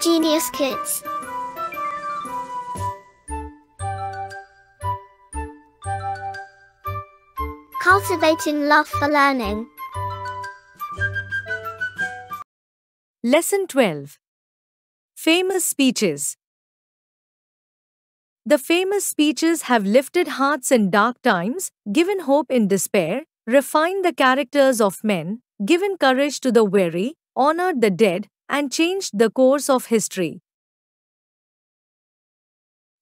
Genius Kids. Cultivating Love for Learning. Lesson 12 Famous Speeches. The famous speeches have lifted hearts in dark times, given hope in despair, refined the characters of men, given courage to the weary, honored the dead, and changed the course of history.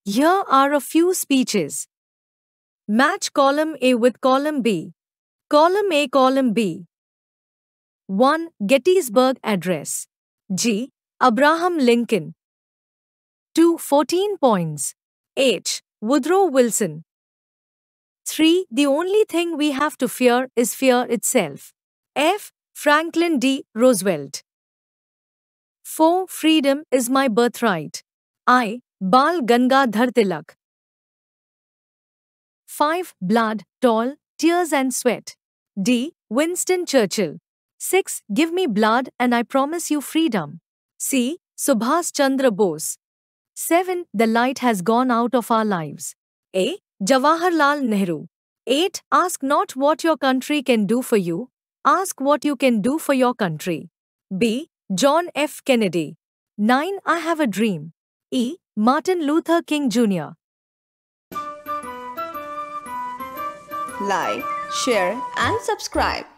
Here are a few speeches. Match column A with column B. Column A, column B. 1. Gettysburg Address. G. Abraham Lincoln. 2. 14 points. H. Woodrow Wilson. 3. The only thing we have to fear is fear itself. F. Franklin D. Roosevelt. 4. Freedom is my birthright. I, Bal Gangadhar Tilak. 5. Blood, toll, tears and sweat. D. Winston Churchill. 6. Give me blood and I promise you freedom. C. Subhas Chandra Bose. 7. The light has gone out of our lives. A. Jawaharlal Nehru. 8. Ask not what your country can do for you, ask what you can do for your country. B. John F. Kennedy. 9. I Have a Dream. E. Martin Luther King Jr. Like, share, and subscribe.